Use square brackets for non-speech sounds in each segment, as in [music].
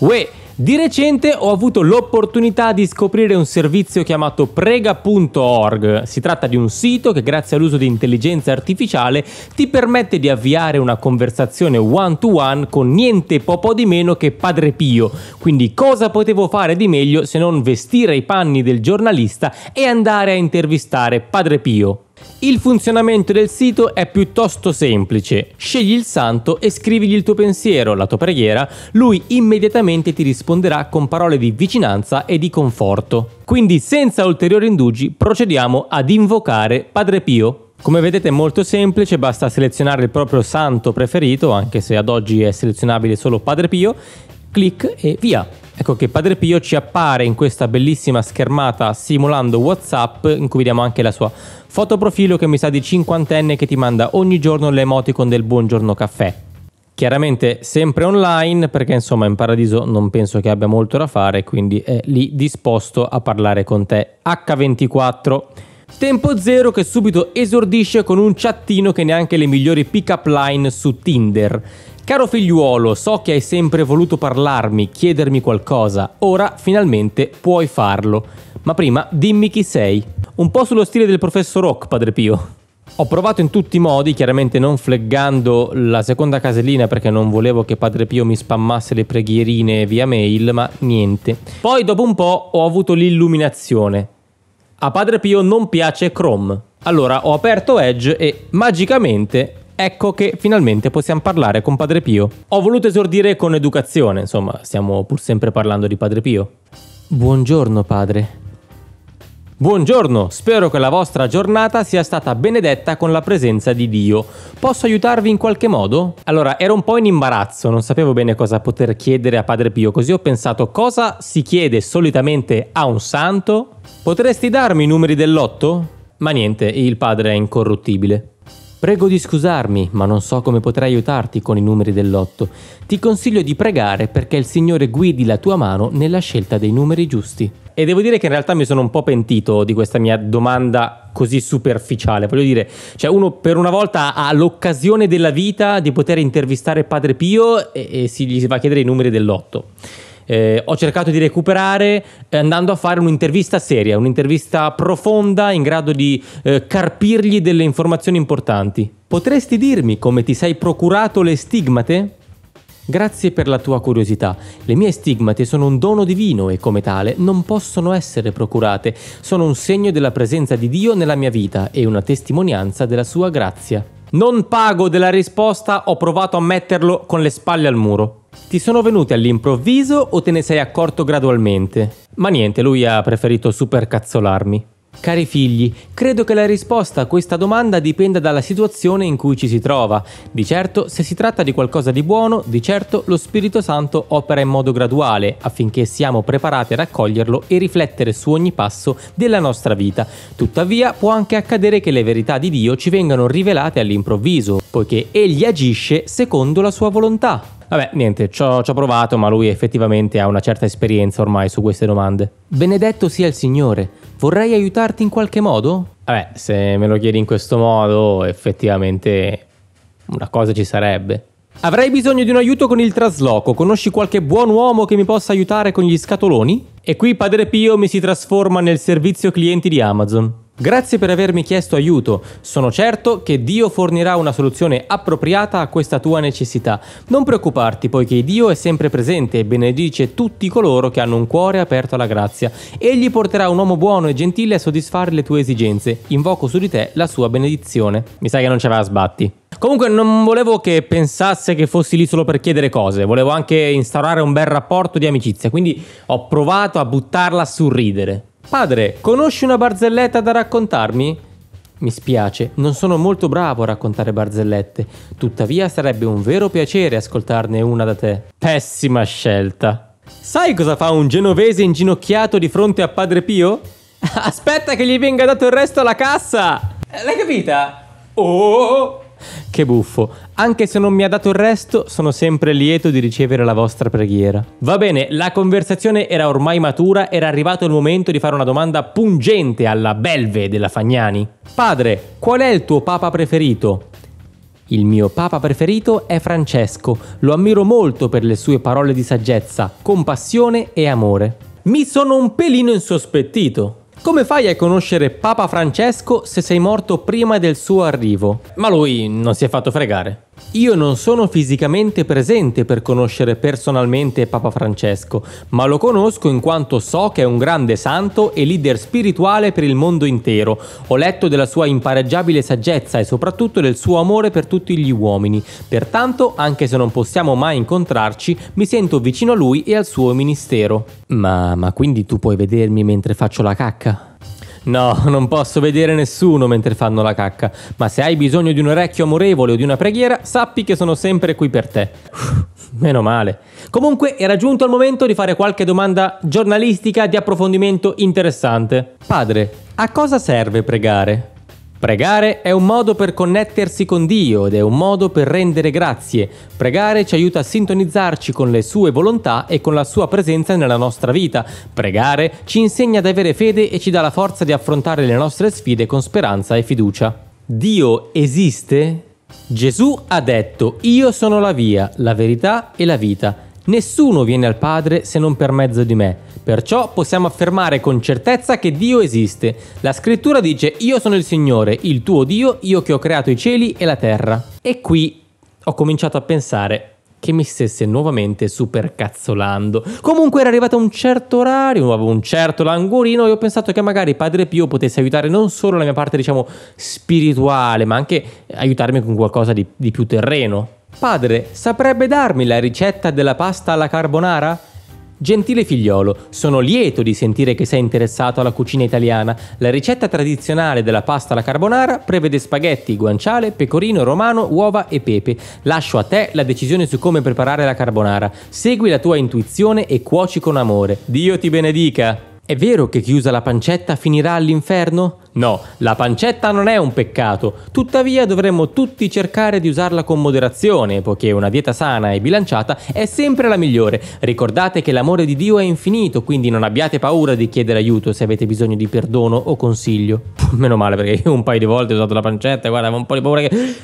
Uè, di recente ho avuto l'opportunità di scoprire un servizio chiamato prega.org. Si tratta di un sito che grazie all'uso di intelligenza artificiale ti permette di avviare una conversazione one to one con niente poco di meno che Padre Pio. Quindi cosa potevo fare di meglio se non vestire i panni del giornalista e andare a intervistare Padre Pio? Il funzionamento del sito è piuttosto semplice. Scegli il santo e scrivigli il tuo pensiero, la tua preghiera, lui immediatamente ti risponderà con parole di vicinanza e di conforto. Quindi senza ulteriori indugi procediamo ad invocare Padre Pio. Come vedete è molto semplice, basta selezionare il proprio santo preferito, anche se ad oggi è selezionabile solo Padre Pio, clic e via. Ecco che Padre Pio ci appare in questa bellissima schermata simulando WhatsApp, in cui vediamo anche la sua fotoprofilo che mi sa di cinquantenne che ti manda ogni giorno le l'emoticon del buongiorno caffè. Chiaramente sempre online perché insomma in paradiso non penso che abbia molto da fare, quindi è lì disposto a parlare con te H24. Tempo Zero che subito esordisce con un chattino che neanche le migliori pick up line su Tinder Caro figliuolo, so che hai sempre voluto parlarmi, chiedermi qualcosa, ora finalmente puoi farlo. Ma prima dimmi chi sei. Un po' sullo stile del professor Rock, padre Pio. Ho provato in tutti i modi, chiaramente non fleggando la seconda casellina perché non volevo che Padre Pio mi spammasse le preghierine via mail, ma niente. Poi dopo un po' ho avuto l'illuminazione. A Padre Pio non piace Chrome. Allora ho aperto Edge e magicamente Ecco che finalmente possiamo parlare con Padre Pio. Ho voluto esordire con educazione, insomma, stiamo pur sempre parlando di Padre Pio. Buongiorno, padre. Buongiorno, spero che la vostra giornata sia stata benedetta con la presenza di Dio. Posso aiutarvi in qualche modo? Allora, ero un po' in imbarazzo, non sapevo bene cosa poter chiedere a Padre Pio, così ho pensato cosa si chiede solitamente a un santo? Potresti darmi i numeri dell'otto? Ma niente, il padre è incorruttibile. Prego di scusarmi, ma non so come potrai aiutarti con i numeri del lotto. Ti consiglio di pregare perché il Signore guidi la tua mano nella scelta dei numeri giusti. E devo dire che in realtà mi sono un po' pentito di questa mia domanda così superficiale. Voglio dire, cioè uno per una volta ha l'occasione della vita di poter intervistare Padre Pio e, e si gli va a chiedere i numeri del lotto eh, ho cercato di recuperare eh, andando a fare un'intervista seria, un'intervista profonda in grado di eh, carpirgli delle informazioni importanti. Potresti dirmi come ti sei procurato le stigmate? Grazie per la tua curiosità. Le mie stigmate sono un dono divino e come tale non possono essere procurate. Sono un segno della presenza di Dio nella mia vita e una testimonianza della sua grazia. Non pago della risposta, ho provato a metterlo con le spalle al muro. Ti sono venute all'improvviso o te ne sei accorto gradualmente? Ma niente, lui ha preferito supercazzolarmi. Cari figli, credo che la risposta a questa domanda dipenda dalla situazione in cui ci si trova. Di certo, se si tratta di qualcosa di buono, di certo lo Spirito Santo opera in modo graduale affinché siamo preparati ad accoglierlo e riflettere su ogni passo della nostra vita. Tuttavia, può anche accadere che le verità di Dio ci vengano rivelate all'improvviso, poiché Egli agisce secondo la sua volontà. Vabbè, niente, ci ho, provato, ma lui effettivamente ha una certa esperienza ormai su queste domande. Benedetto sia il Signore, Vorrei aiutarti in qualche modo? Vabbè, se me lo chiedi in questo modo, effettivamente una cosa ci sarebbe. Avrei bisogno di un aiuto con il trasloco, conosci qualche buon uomo che mi possa aiutare con gli scatoloni? E qui Padre Pio mi si trasforma nel servizio clienti di Amazon. Grazie per avermi chiesto aiuto, sono certo che Dio fornirà una soluzione appropriata a questa tua necessità. Non preoccuparti, poiché Dio è sempre presente e benedice tutti coloro che hanno un cuore aperto alla grazia. Egli porterà un uomo buono e gentile a soddisfare le tue esigenze. Invoco su di te la sua benedizione. Mi sa che non ce la sbatti. Comunque non volevo che pensasse che fossi lì solo per chiedere cose, volevo anche instaurare un bel rapporto di amicizia, quindi ho provato a buttarla sul ridere. Padre, conosci una barzelletta da raccontarmi? Mi spiace, non sono molto bravo a raccontare barzellette, tuttavia sarebbe un vero piacere ascoltarne una da te. Pessima scelta. Sai cosa fa un genovese inginocchiato di fronte a Padre Pio? [laughs] Aspetta che gli venga dato il resto alla cassa! Eh, l'hai capita? Oh! Che buffo. Anche se non mi ha dato il resto, sono sempre lieto di ricevere la vostra preghiera. Va bene, la conversazione era ormai matura, era arrivato il momento di fare una domanda pungente alla belve della Fagnani. Padre, qual è il tuo papa preferito? Il mio papa preferito è Francesco, lo ammiro molto per le sue parole di saggezza, compassione e amore. Mi sono un pelino insospettito. Come fai a conoscere Papa Francesco se sei morto prima del suo arrivo? Ma lui non si è fatto fregare. Io non sono fisicamente presente per conoscere personalmente Papa Francesco, ma lo conosco in quanto so che è un grande santo e leader spirituale per il mondo intero. Ho letto della sua impareggiabile saggezza e soprattutto del suo amore per tutti gli uomini. Pertanto, anche se non possiamo mai incontrarci, mi sento vicino a lui e al suo ministero. Ma, ma quindi tu puoi vedermi mentre faccio la cacca? No, [laughs] non posso vedere nessuno mentre fanno la cacca, ma se hai bisogno di un orecchio amorevole o di una preghiera, sappi che sono sempre qui per te. Meno male. Comunque era giunto il momento di fare qualche domanda giornalistica di approfondimento interessante. Padre, a cosa serve pregare? Pregare è un modo per connettersi con Dio ed è un modo per rendere grazie. Pregare ci aiuta a sintonizzarci con le sue volontà e con la sua presenza nella nostra vita. Pregare ci insegna ad avere fede e ci dà la forza di affrontare le nostre sfide con speranza e fiducia. Dio esiste? Gesù ha detto, io sono la via, la verità e la vita. Nessuno viene al Padre se non per mezzo di me. Perciò possiamo affermare con certezza che Dio esiste. La scrittura dice io sono il Signore, il tuo Dio, io che ho creato i cieli e la terra. E qui ho cominciato a pensare che mi stesse nuovamente supercazzolando. Comunque era arrivato un certo orario, avevo un certo langurino e ho pensato che magari Padre Pio potesse aiutare non solo la mia parte, diciamo, spirituale, ma anche aiutarmi con qualcosa di, di più terreno. Padre, saprebbe darmi la ricetta della pasta alla carbonara? Gentile figliolo, sono lieto di sentire che sei interessato alla cucina italiana. La ricetta tradizionale della pasta alla carbonara prevede spaghetti, guanciale, pecorino romano, uova e pepe. Lascio a te la decisione su come preparare la carbonara. Segui la tua intuizione e cuoci con amore. Dio ti benedica! È vero che chi usa la pancetta finirà all'inferno? No, la pancetta non è un peccato, tuttavia dovremmo tutti cercare di usarla con moderazione, poiché una dieta sana e bilanciata è sempre la migliore. Ricordate che l'amore di Dio è infinito, quindi non abbiate paura di chiedere aiuto se avete bisogno di perdono o consiglio. Puh, meno male perché io un paio di volte ho usato la pancetta e guarda, avevo un po' di paura che...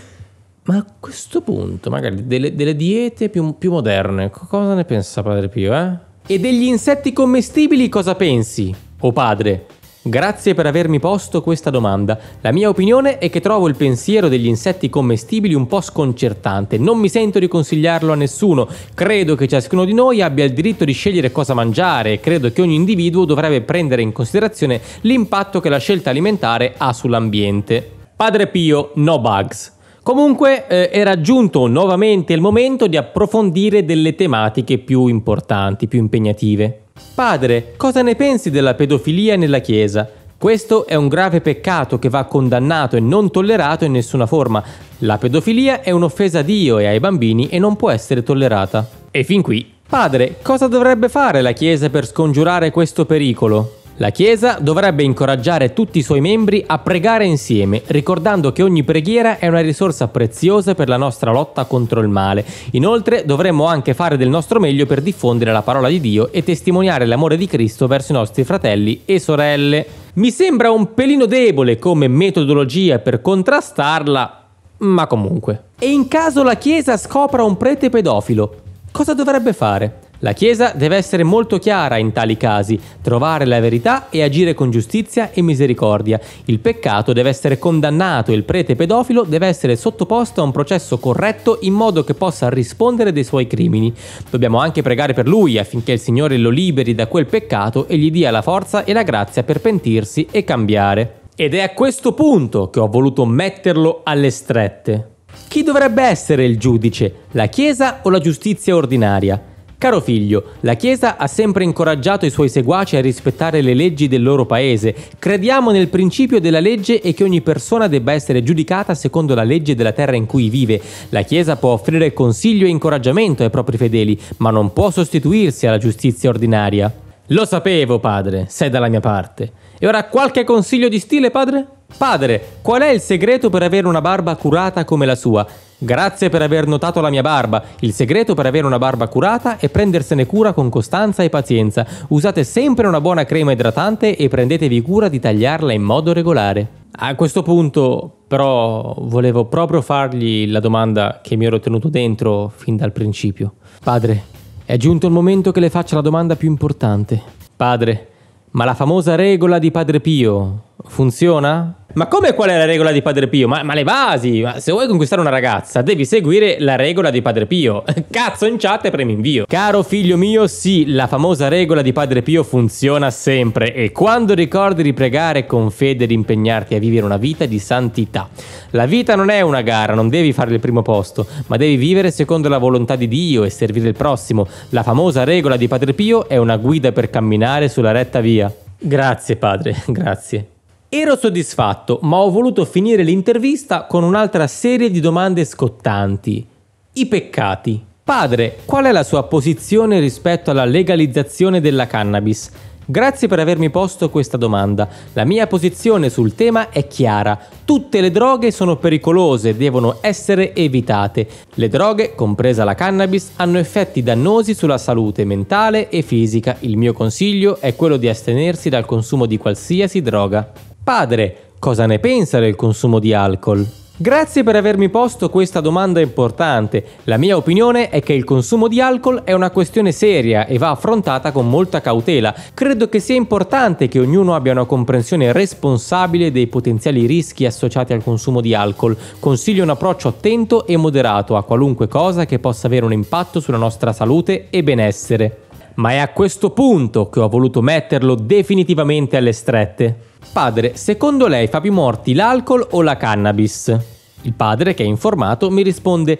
Ma a questo punto, magari delle, delle diete più, più, moderne, cosa ne pensa Padre Pio, eh? E degli insetti commestibili cosa pensi? O oh padre? Grazie per avermi posto questa domanda. La mia opinione è che trovo il pensiero degli insetti commestibili un po' sconcertante. Non mi sento di consigliarlo a nessuno. Credo che ciascuno di noi abbia il diritto di scegliere cosa mangiare e credo che ogni individuo dovrebbe prendere in considerazione l'impatto che la scelta alimentare ha sull'ambiente. Padre Pio, no bugs. Comunque eh, era giunto nuovamente il momento di approfondire delle tematiche più importanti, più impegnative. Padre, cosa ne pensi della pedofilia nella Chiesa? Questo è un grave peccato che va condannato e non tollerato in nessuna forma. La pedofilia è un'offesa a Dio e ai bambini e non può essere tollerata. E fin qui. Padre, cosa dovrebbe fare la Chiesa per scongiurare questo pericolo? La Chiesa dovrebbe incoraggiare tutti i suoi membri a pregare insieme, ricordando che ogni preghiera è una risorsa preziosa per la nostra lotta contro il male. Inoltre dovremmo anche fare del nostro meglio per diffondere la parola di Dio e testimoniare l'amore di Cristo verso i nostri fratelli e sorelle. Mi sembra un pelino debole come metodologia per contrastarla, ma comunque. E in caso la Chiesa scopra un prete pedofilo, cosa dovrebbe fare? La Chiesa deve essere molto chiara in tali casi, trovare la verità e agire con giustizia e misericordia. Il peccato deve essere condannato e il prete pedofilo deve essere sottoposto a un processo corretto in modo che possa rispondere dei suoi crimini. Dobbiamo anche pregare per lui affinché il Signore lo liberi da quel peccato e gli dia la forza e la grazia per pentirsi e cambiare. Ed è a questo punto che ho voluto metterlo alle strette. Chi dovrebbe essere il giudice? La Chiesa o la giustizia ordinaria? Caro figlio, la Chiesa ha sempre incoraggiato i suoi seguaci a rispettare le leggi del loro paese. Crediamo nel principio della legge e che ogni persona debba essere giudicata secondo la legge della terra in cui vive. La Chiesa può offrire consiglio e incoraggiamento ai propri fedeli, ma non può sostituirsi alla giustizia ordinaria. Lo sapevo, padre, sei dalla mia parte. E ora qualche consiglio di stile, padre? Padre, qual è il segreto per avere una barba curata come la sua? Grazie per aver notato la mia barba. Il segreto per avere una barba curata è prendersene cura con costanza e pazienza. Usate sempre una buona crema idratante e prendetevi cura di tagliarla in modo regolare. A questo punto, però, volevo proprio fargli la domanda che mi ero tenuto dentro fin dal principio. Padre, è giunto il momento che le faccia la domanda più importante. Padre, ma la famosa regola di Padre Pio funziona? Ma come qual è la regola di Padre Pio? Ma, ma le basi, ma se vuoi conquistare una ragazza devi seguire la regola di Padre Pio. [laughs] Cazzo in chat e premi invio. Caro figlio mio, sì, la famosa regola di Padre Pio funziona sempre e quando ricordi di pregare con fede di impegnarti a vivere una vita di santità. La vita non è una gara, non devi fare il primo posto, ma devi vivere secondo la volontà di Dio e servire il prossimo. La famosa regola di Padre Pio è una guida per camminare sulla retta via. Grazie padre, [laughs] grazie. Ero soddisfatto, ma ho voluto finire l'intervista con un'altra serie di domande scottanti. I peccati. Padre, qual è la sua posizione rispetto alla legalizzazione della cannabis? Grazie per avermi posto questa domanda. La mia posizione sul tema è chiara. Tutte le droghe sono pericolose, e devono essere evitate. Le droghe, compresa la cannabis, hanno effetti dannosi sulla salute mentale e fisica. Il mio consiglio è quello di astenersi dal consumo di qualsiasi droga. Padre, cosa ne pensa del consumo di alcol? Grazie per avermi posto questa domanda importante. La mia opinione è che il consumo di alcol è una questione seria e va affrontata con molta cautela. Credo che sia importante che ognuno abbia una comprensione responsabile dei potenziali rischi associati al consumo di alcol. Consiglio un approccio attento e moderato a qualunque cosa che possa avere un impatto sulla nostra salute e benessere ma è a questo punto che ho voluto metterlo definitivamente alle strette. Padre, secondo lei fa più morti l'alcol o la cannabis? Il padre, che è informato, mi risponde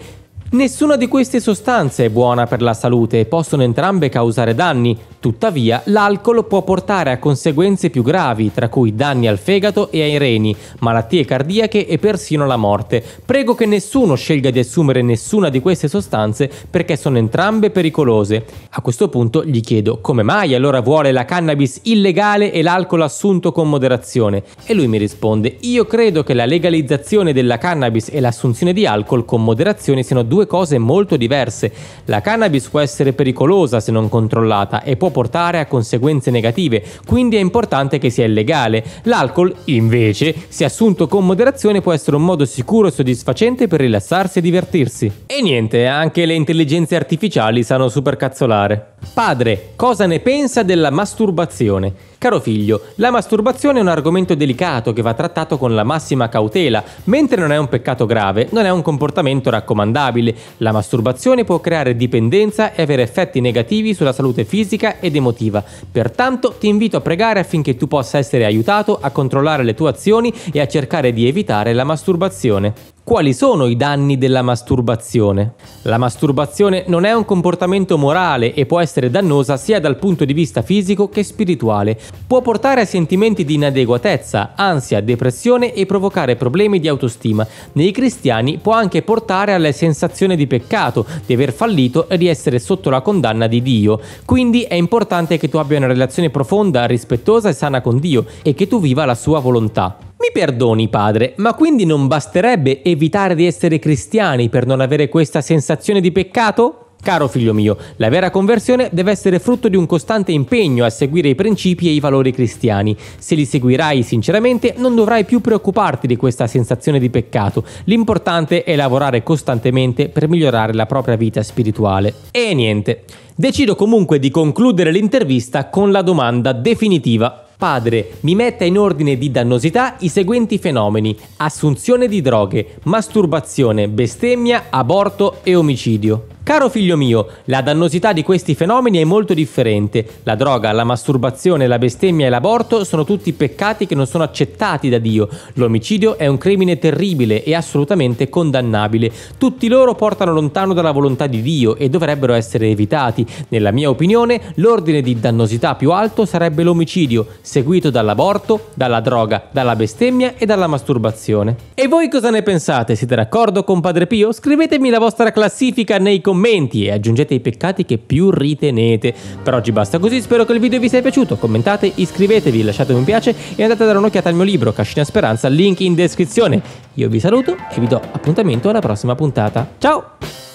Nessuna di queste sostanze è buona per la salute e possono entrambe causare danni, tuttavia l'alcol può portare a conseguenze più gravi, tra cui danni al fegato e ai reni, malattie cardiache e persino la morte. Prego che nessuno scelga di assumere nessuna di queste sostanze perché sono entrambe pericolose. A questo punto gli chiedo come mai allora vuole la cannabis illegale e l'alcol assunto con moderazione e lui mi risponde io credo che la legalizzazione della cannabis e l'assunzione di alcol con moderazione siano due due cose molto diverse. La cannabis può essere pericolosa se non controllata e può portare a conseguenze negative, quindi è importante che sia illegale. L'alcol, invece, se assunto con moderazione può essere un modo sicuro e soddisfacente per rilassarsi e divertirsi. E niente, anche le intelligenze artificiali sanno supercazzolare. Padre, cosa ne pensa della masturbazione? Caro figlio, la masturbazione è un argomento delicato che va trattato con la massima cautela. Mentre non è un peccato grave, non è un comportamento raccomandabile. La masturbazione può creare dipendenza e avere effetti negativi sulla salute fisica ed emotiva. Pertanto ti invito a pregare affinché tu possa essere aiutato a controllare le tue azioni e a cercare di evitare la masturbazione. Quali sono i danni della masturbazione? La masturbazione non è un comportamento morale e può essere dannosa sia dal punto di vista fisico che spirituale. Può portare a sentimenti di inadeguatezza, ansia, depressione e provocare problemi di autostima. Nei cristiani può anche portare alla sensazione di peccato, di aver fallito e di essere sotto la condanna di Dio. Quindi è importante che tu abbia una relazione profonda, rispettosa e sana con Dio e che tu viva la sua volontà. Mi perdoni padre, ma quindi non basterebbe evitare di essere cristiani per non avere questa sensazione di peccato? Caro figlio mio, la vera conversione deve essere frutto di un costante impegno a seguire i principi e i valori cristiani. Se li seguirai sinceramente non dovrai più preoccuparti di questa sensazione di peccato. L'importante è lavorare costantemente per migliorare la propria vita spirituale. E niente. Decido comunque di concludere l'intervista con la domanda definitiva padre mi metta in ordine di dannosità i seguenti fenomeni: assunzione di droghe, masturbazione, bestemmia, aborto e omicidio. Caro figlio mio, la dannosità di questi fenomeni è molto differente. La droga, la masturbazione, la bestemmia e l'aborto sono tutti peccati che non sono accettati da Dio. L'omicidio è un crimine terribile e assolutamente condannabile. Tutti loro portano lontano dalla volontà di Dio e dovrebbero essere evitati. Nella mia opinione, l'ordine di dannosità più alto sarebbe l'omicidio, seguito dall'aborto, dalla droga, dalla bestemmia e dalla masturbazione. E voi cosa ne pensate? Siete d'accordo con Padre Pio? Scrivetemi la vostra classifica nei commenti commenti e aggiungete i peccati che più ritenete. Per oggi basta così, spero che il video vi sia piaciuto, commentate, iscrivetevi, lasciate un piace e andate a dare un'occhiata al mio libro Cascina Speranza, link in descrizione. Io vi saluto e vi do appuntamento alla prossima puntata. Ciao!